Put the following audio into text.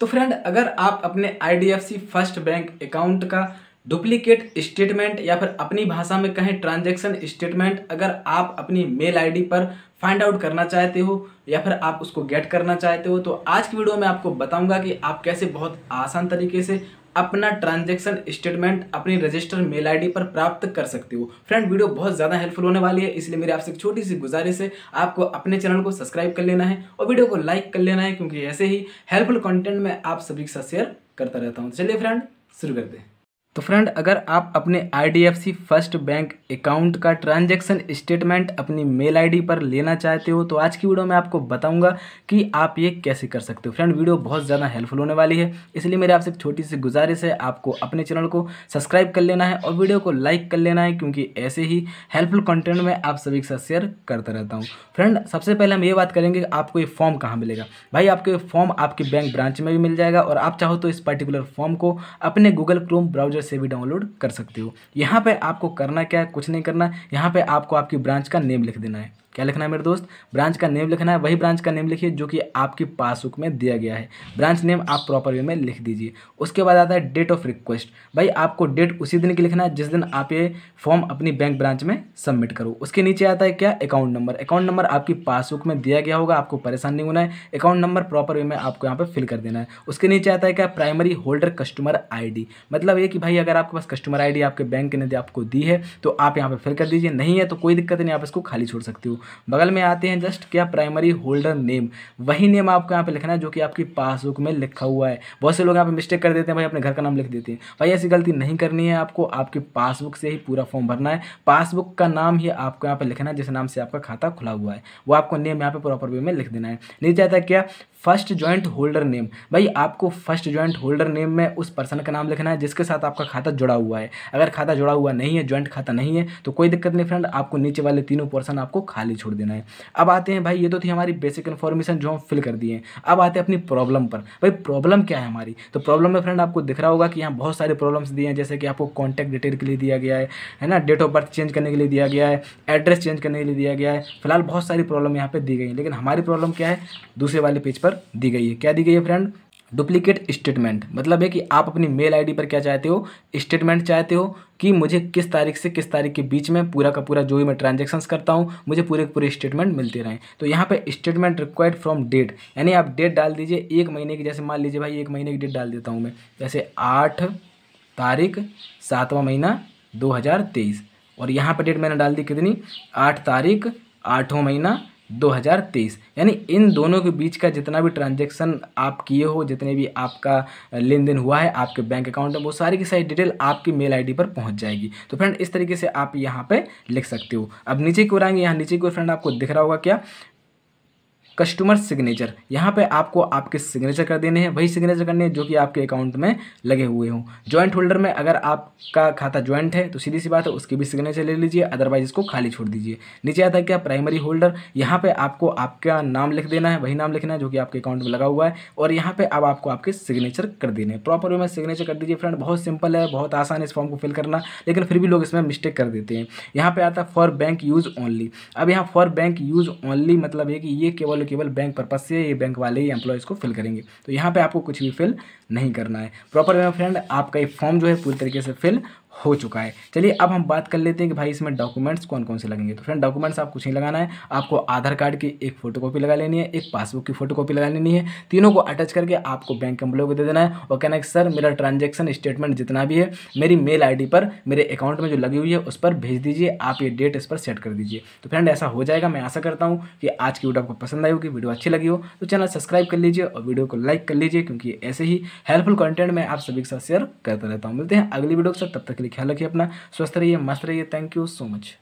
तो फ्रेंड अगर आप अपने आई फर्स्ट बैंक अकाउंट का डुप्लीकेट स्टेटमेंट या फिर अपनी भाषा में कहें ट्रांजैक्शन स्टेटमेंट अगर आप अपनी मेल आईडी पर फाइंड आउट करना चाहते हो या फिर आप उसको गेट करना चाहते हो तो आज की वीडियो में आपको बताऊंगा कि आप कैसे बहुत आसान तरीके से अपना ट्रांजैक्शन स्टेटमेंट अपनी रजिस्टर मेल आईडी पर प्राप्त कर सकते हो फ्रेंड वीडियो बहुत ज़्यादा हेल्पफुल होने वाली है इसलिए मेरी आपसे एक छोटी सी गुजारिश है आपको अपने चैनल को सब्सक्राइब कर लेना है और वीडियो को लाइक कर लेना है क्योंकि ऐसे ही हेल्पफुल कॉन्टेंट मैं आप सभी के साथ शेयर करता रहता हूँ चलिए फ्रेंड शुरू करते हैं तो फ्रेंड अगर आप अपने आई फर्स्ट बैंक अकाउंट का ट्रांजैक्शन स्टेटमेंट अपनी मेल आईडी पर लेना चाहते हो तो आज की वीडियो में आपको बताऊंगा कि आप ये कैसे कर सकते हो फ्रेंड वीडियो बहुत ज़्यादा हेल्पफुल होने वाली है इसलिए मेरे आपसे एक छोटी सी गुजारिश है आपको अपने चैनल को सब्सक्राइब कर लेना है और वीडियो को लाइक कर लेना है क्योंकि ऐसे ही हेल्पफुल कंटेंट में आप सभी के साथ शेयर करता रहता हूँ फ्रेंड सबसे पहले हम ये बात करेंगे कि आपको ये फॉर्म कहाँ मिलेगा भाई आपको ये फॉर्म आपकी बैंक ब्रांच में भी मिल जाएगा और आप चाहो तो इस पर्टिकुलर फॉर्म को अपने गूगल क्रोम ब्राउजर से भी डाउनलोड कर सकते हो यहाँ पे आपको करना क्या है कुछ नहीं करना यहाँ पे आपको आपकी ब्रांच का नेम लिख देना है क्या लिखना है मेरे दोस्त ब्रांच का नेम लिखना है वही ब्रांच का नेम लिखिए जो कि आपकी पासबुक में दिया गया है ब्रांच नेम आप प्रॉपर वे में लिख दीजिए उसके बाद आता है डेट ऑफ रिक्वेस्ट भाई आपको डेट उसी दिन की लिखना है जिस दिन आप ये फॉर्म अपनी बैंक ब्रांच में सबमिट करो उसके नीचे आता है क्या अकाउंट नंबर अकाउंट नंबर आपकी पासबुक में दिया गया होगा आपको परेशान नहीं होना है अकाउंट नंबर प्रॉपर वे में आपको यहाँ पर फिल कर देना है उसके नीचे आता है क्या प्राइमरी होल्डर कस्टमर आई मतलब ये कि भाई आई अगर आपके पास कस्टमर आईडी आपके बैंक ने आपको दी है तो आप यहाँ पर फिल कर दीजिए नहीं है तो कोई दिक्कत नहीं आप इसको खाली छोड़ सकते हो बगल में आते हैं जस्ट क्या प्राइमरी होल्डर नेम वही नेम आपको यहाँ पर लिखना है जो कि आपकी पासबुक में लिखा हुआ है बहुत से लोग यहाँ पर मिस्टेक कर देते हैं भाई अपने घर का नाम लिख देते हैं भाई ऐसी गलती नहीं करनी है आपको आपकी पासबुक से ही पूरा फॉर्म भरना है पासबुक का नाम ही आपको यहाँ पर लिखना है जिस नाम से आपका खाता खुला हुआ है वो आपको नेम यहाँ पर प्रॉपर वे में लिख देना है नीचे आता है क्या फर्स्ट ज्वाइंट होल्डर नेम भाई आपको फर्स्ट ज्वाइंट होल्डर नेम में उस पर्सन का नाम लिखना है जिसके साथ आपका खाता जुड़ा हुआ है अगर खाता जुड़ा हुआ नहीं है जॉइंट खाता नहीं है तो कोई दिक्कत नहीं फ्रेंड आपको नीचे वाले तीनों पोर्सन आपको खाली छोड़ देना है अब आते हैं भाई ये तो थी हमारी बेसिक इन्फॉर्मेशन जो हम फिल कर दिए हैं अब आते हैं अपनी प्रॉब्लम पर भाई प्रॉब्लम क्या है हमारी तो प्रॉब्लम में फ्रेंड आपको दिख रहा होगा कि यहाँ बहुत सारे प्रॉब्लम्स दिए हैं जैसे कि आपको कॉन्टैक्ट डिटेल के लिए दिया गया है है ना डेट ऑफ बर्थ चेंज करने के लिए दिया गया है एड्रेस चेंज करने के लिए दिया गया है फिलहाल बहुत सारी प्रॉब्लम यहाँ पर दी गई है लेकिन हमारी प्रॉब्लम क्या है दूसरे वाले पेज पर पर दी गई है क्या दी गई है फ्रेंड डुप्लीकेट स्टेटमेंट मतलब है कि आप अपनी मेल आईडी पर क्या चाहते हो स्टेटमेंट चाहते हो कि मुझे किस तारीख से किस तारीख के बीच में पूरा का पूरा जो भी मैं ट्रांजेक्शन करता हूँ मुझे पूरे पूरे स्टेटमेंट मिलते रहें तो यहाँ पे स्टेटमेंट रिक्वायर्ड फ्रॉम डेट यानी आप डेट डाल दीजिए एक महीने की जैसे मान लीजिए भाई एक महीने की डेट डाल देता हूँ मैं जैसे आठ तारीख सातवां महीना दो और यहाँ पर डेट मैंने डाल दी कितनी आठ तारीख आठवां महीना 2023 यानी इन दोनों के बीच का जितना भी ट्रांजैक्शन आप किए हो जितने भी आपका लेन देन हुआ है आपके बैंक अकाउंट में वो सारी की सारी डिटेल आपकी मेल आईडी पर पहुंच जाएगी तो फ्रेंड इस तरीके से आप यहाँ पे लिख सकते हो अब नीचे की ओर आएंगे यहाँ नीचे की ओर फ्रेंड आपको दिख रहा होगा क्या कस्टमर सिग्नेचर यहाँ पे आपको आपके सिग्नेचर कर देने हैं वही सिग्नेचर करने हैं जो कि आपके अकाउंट में लगे हुए हों जॉइंट होल्डर में अगर आपका खाता ज्वाइंट है तो सीधी सी बात है उसकी भी सिग्नेचर ले लीजिए अदरवाइज इसको खाली छोड़ दीजिए नीचे आता है क्या प्राइमरी होल्डर यहाँ पर आपको आपका नाम लिख देना है वही नाम लिखना है जो कि आपके अकाउंट में लगा हुआ है और यहाँ पर अब आपको आपके सिग्नेचर कर देने हैं प्रॉपर वे में सिग्नेचर कर दीजिए फ्रेंड बहुत सिंपल है बहुत आसान है इस फॉर्म को फिल करना लेकिन फिर भी लोग इसमें मिस्टेक कर देते हैं यहाँ पर आता है फॉर बैंक यूज़ ओनली अब यहाँ फॉर बैंक यूज़ ओनली मतलब है कि ये केवल केवल बैंक पर्पज से ये बैंक वाले ही एम्प्लॉयज़ को फिल करेंगे तो यहाँ पे आपको कुछ भी फिल नहीं करना है प्रॉपर वे फ्रेंड आपका ये फॉर्म जो है पूरी तरीके से फिल हो चुका है चलिए अब हम बात कर लेते हैं कि भाई इसमें डॉक्यूमेंट्स कौन कौन से लगेंगे तो फ्रेंड डॉक्यूमेंट्स आप कुछ नहीं लगाना है आपको आधार कार्ड की एक फोटोकॉपी लगा लेनी है एक पासबुक की फोटोकॉपी लगा लेनी है तीनों को अटैच करके आपको बैंक एम्प्लॉय को दे देना है और कहना है सर मेरा ट्रांजेक्शन स्टेटमेंट जितना भी है मेरी मेल आई पर मेरे अकाउंट में जो लगी हुई है उस पर भेज दीजिए आप ये डेट इस पर सेट कर दीजिए तो फ्रेंड ऐसा हो जाएगा मैं आशा करता हूँ कि आज की वीडियो आपको पसंद आई होगी वीडियो अच्छी लगी हो तो चैनल सब्सक्राइब कर लीजिए और वीडियो को लाइक कर लीजिए क्योंकि ऐसे ही हेल्पफुल कंटेंट मैं आप सभी के साथ शेयर करता रहता हूँ मिलते हैं अगली वीडियो के साथ तब तक लिए ख्याल रखिए अपना स्वस्थ रहिए मस्त रहिए थैंक यू सो मच